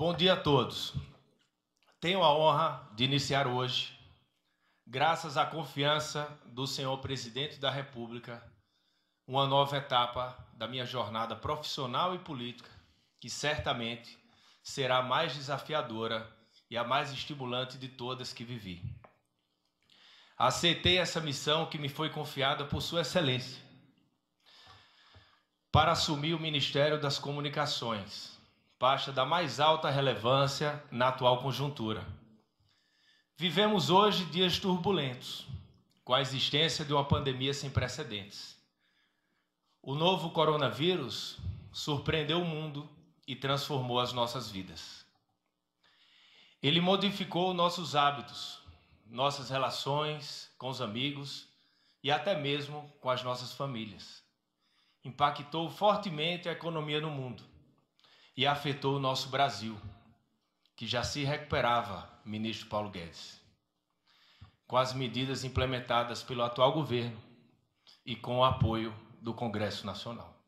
Bom dia a todos. Tenho a honra de iniciar hoje, graças à confiança do senhor presidente da República, uma nova etapa da minha jornada profissional e política, que certamente será a mais desafiadora e a mais estimulante de todas que vivi. Aceitei essa missão que me foi confiada por Sua Excelência para assumir o Ministério das Comunicações pasta da mais alta relevância na atual conjuntura. Vivemos hoje dias turbulentos, com a existência de uma pandemia sem precedentes. O novo coronavírus surpreendeu o mundo e transformou as nossas vidas. Ele modificou nossos hábitos, nossas relações com os amigos e até mesmo com as nossas famílias. Impactou fortemente a economia no mundo e afetou o nosso Brasil, que já se recuperava, ministro Paulo Guedes, com as medidas implementadas pelo atual governo e com o apoio do Congresso Nacional.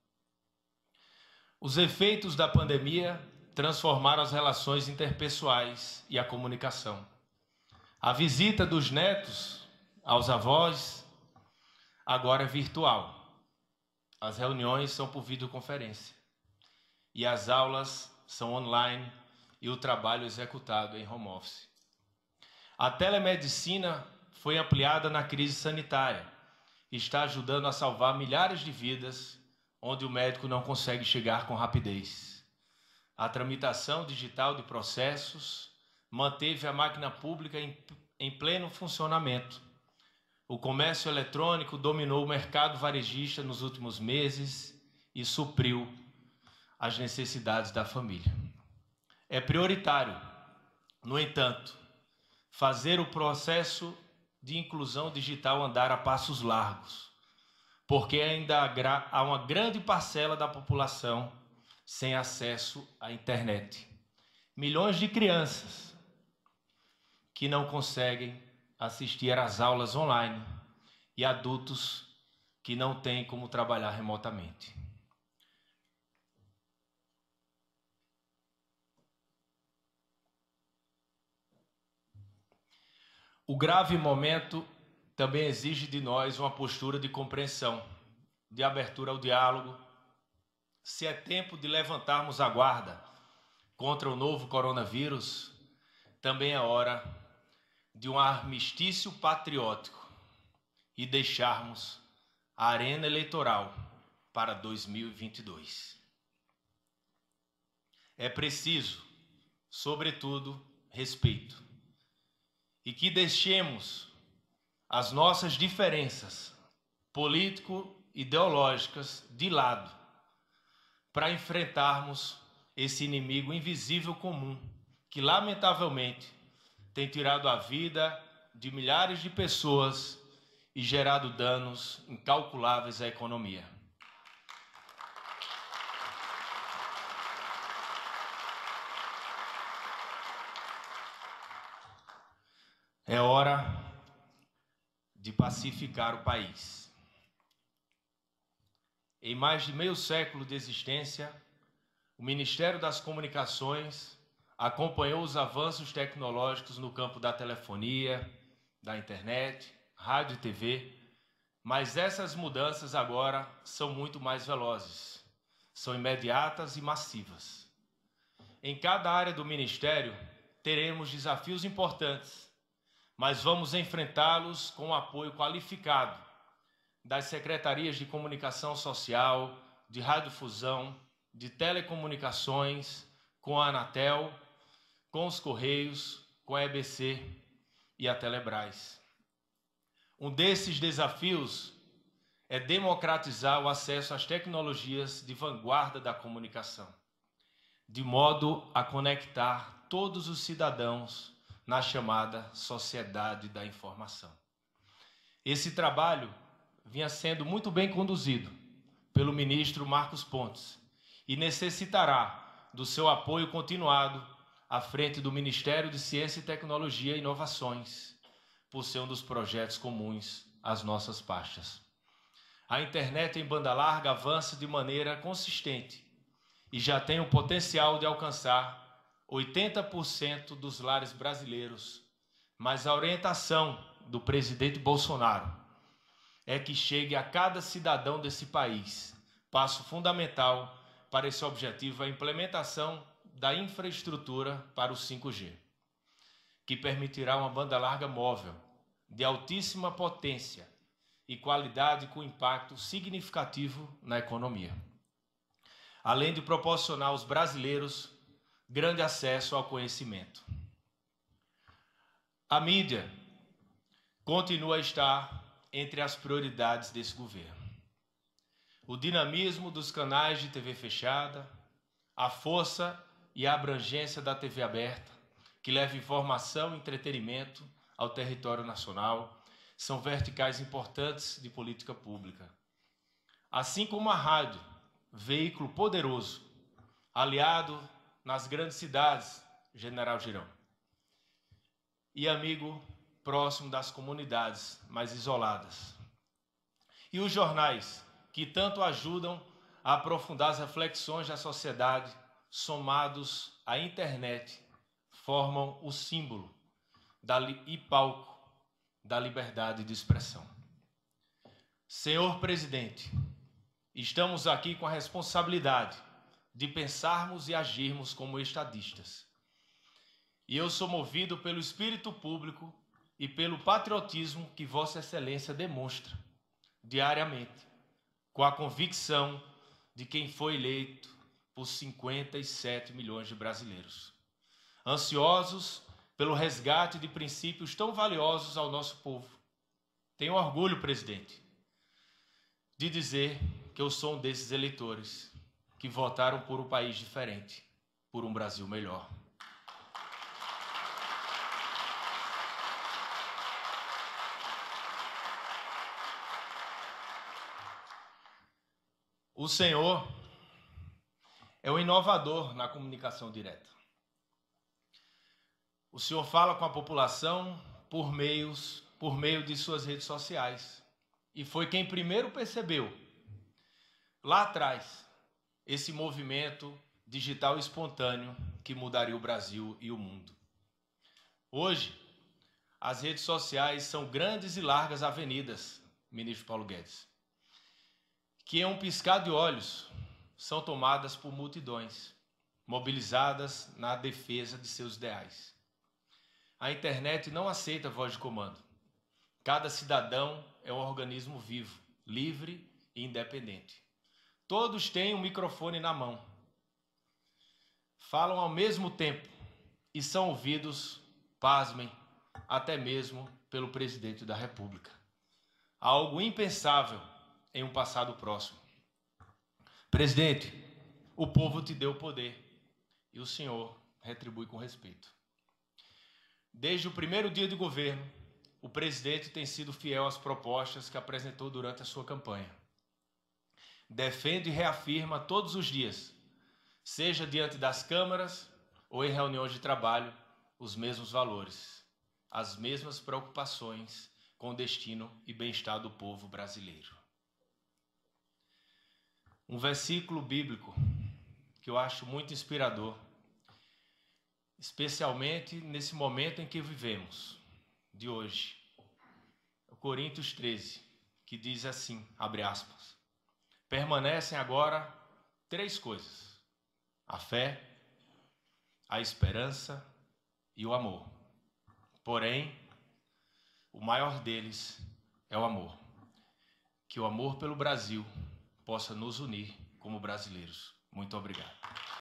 Os efeitos da pandemia transformaram as relações interpessoais e a comunicação. A visita dos netos aos avós agora é virtual. As reuniões são por videoconferência e as aulas são online e o trabalho executado em home office. A telemedicina foi ampliada na crise sanitária e está ajudando a salvar milhares de vidas onde o médico não consegue chegar com rapidez. A tramitação digital de processos manteve a máquina pública em, em pleno funcionamento. O comércio eletrônico dominou o mercado varejista nos últimos meses e supriu às necessidades da família. É prioritário, no entanto, fazer o processo de inclusão digital andar a passos largos, porque ainda há uma grande parcela da população sem acesso à internet. Milhões de crianças que não conseguem assistir às aulas online e adultos que não têm como trabalhar remotamente. O grave momento também exige de nós uma postura de compreensão, de abertura ao diálogo. Se é tempo de levantarmos a guarda contra o novo coronavírus, também é hora de um armistício patriótico e deixarmos a arena eleitoral para 2022. É preciso, sobretudo, respeito e que deixemos as nossas diferenças político-ideológicas de lado para enfrentarmos esse inimigo invisível comum que, lamentavelmente, tem tirado a vida de milhares de pessoas e gerado danos incalculáveis à economia. É hora de pacificar o país. Em mais de meio século de existência, o Ministério das Comunicações acompanhou os avanços tecnológicos no campo da telefonia, da internet, rádio e TV, mas essas mudanças agora são muito mais velozes, são imediatas e massivas. Em cada área do Ministério, teremos desafios importantes mas vamos enfrentá-los com o apoio qualificado das secretarias de comunicação social, de radiodifusão, de telecomunicações, com a Anatel, com os Correios, com a EBC e a Telebrás. Um desses desafios é democratizar o acesso às tecnologias de vanguarda da comunicação, de modo a conectar todos os cidadãos na chamada Sociedade da Informação. Esse trabalho vinha sendo muito bem conduzido pelo ministro Marcos Pontes e necessitará do seu apoio continuado à frente do Ministério de Ciência e Tecnologia e Inovações, por ser um dos projetos comuns às nossas pastas. A internet em banda larga avança de maneira consistente e já tem o potencial de alcançar 80% dos lares brasileiros, mas a orientação do presidente Bolsonaro é que chegue a cada cidadão desse país. Passo fundamental para esse objetivo é a implementação da infraestrutura para o 5G, que permitirá uma banda larga móvel de altíssima potência e qualidade com impacto significativo na economia. Além de proporcionar aos brasileiros grande acesso ao conhecimento. A mídia continua a estar entre as prioridades desse governo. O dinamismo dos canais de TV fechada, a força e a abrangência da TV aberta, que leva informação e entretenimento ao território nacional, são verticais importantes de política pública. Assim como a rádio, veículo poderoso, aliado nas grandes cidades, General Girão. E amigo próximo das comunidades mais isoladas. E os jornais, que tanto ajudam a aprofundar as reflexões da sociedade, somados à internet, formam o símbolo da e palco da liberdade de expressão. Senhor presidente, estamos aqui com a responsabilidade de pensarmos e agirmos como estadistas. E eu sou movido pelo espírito público e pelo patriotismo que Vossa Excelência demonstra diariamente, com a convicção de quem foi eleito por 57 milhões de brasileiros, ansiosos pelo resgate de princípios tão valiosos ao nosso povo. Tenho orgulho, presidente, de dizer que eu sou um desses eleitores que votaram por um país diferente, por um Brasil melhor. O Senhor é o inovador na comunicação direta. O Senhor fala com a população por meios, por meio de suas redes sociais. E foi quem primeiro percebeu lá atrás esse movimento digital espontâneo que mudaria o Brasil e o mundo. Hoje, as redes sociais são grandes e largas avenidas, ministro Paulo Guedes, que em um piscar de olhos são tomadas por multidões, mobilizadas na defesa de seus ideais. A internet não aceita voz de comando. Cada cidadão é um organismo vivo, livre e independente. Todos têm um microfone na mão. Falam ao mesmo tempo e são ouvidos, pasmem, até mesmo pelo presidente da República. Algo impensável em um passado próximo. Presidente, o povo te deu poder e o senhor retribui com respeito. Desde o primeiro dia de governo, o presidente tem sido fiel às propostas que apresentou durante a sua campanha defende e reafirma todos os dias, seja diante das câmaras ou em reuniões de trabalho, os mesmos valores, as mesmas preocupações com o destino e bem-estar do povo brasileiro. Um versículo bíblico que eu acho muito inspirador, especialmente nesse momento em que vivemos, de hoje. É Coríntios 13, que diz assim, abre aspas: permanecem agora três coisas: a fé, a esperança e o amor. Porém, o maior deles é o amor. Que o amor pelo Brasil possa nos unir como brasileiros. Muito obrigado.